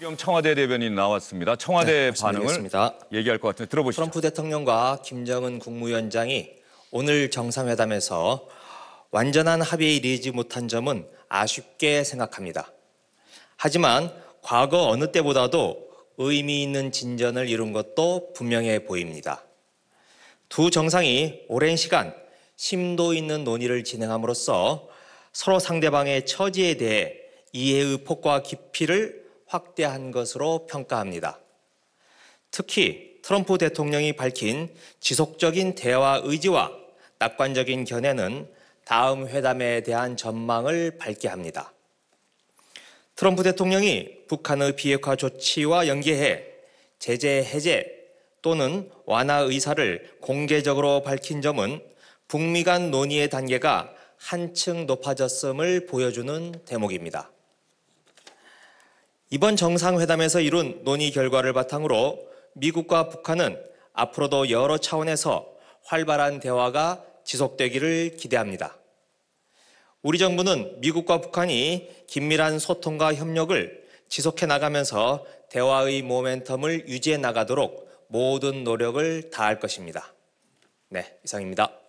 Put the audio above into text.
지금 청와대 대변인 나왔습니다. 청와대 네, 반응을 얘기할 것 같은데 들어보시죠. 트럼프 대통령과 김정은 국무위원장이 오늘 정상회담에서 완전한 합의에 이르지 못한 점은 아쉽게 생각합니다. 하지만 과거 어느 때보다도 의미 있는 진전을 이룬 것도 분명해 보입니다. 두 정상이 오랜 시간 심도 있는 논의를 진행함으로써 서로 상대방의 처지에 대해 이해의 폭과 깊이를 확대한 것으로 평가합니다. 특히 트럼프 대통령이 밝힌 지속적인 대화 의지와 낙관적인 견해는 다음 회담에 대한 전망을 밝게 합니다. 트럼프 대통령이 북한의 비핵화 조치와 연계해 제재 해제 또는 완화 의사를 공개적으로 밝힌 점은 북미 간 논의의 단계가 한층 높아졌음을 보여주는 대목입니다. 이번 정상회담에서 이룬 논의 결과를 바탕으로 미국과 북한은 앞으로도 여러 차원에서 활발한 대화가 지속되기를 기대합니다. 우리 정부는 미국과 북한이 긴밀한 소통과 협력을 지속해 나가면서 대화의 모멘텀을 유지해 나가도록 모든 노력을 다할 것입니다. 네, 이상입니다.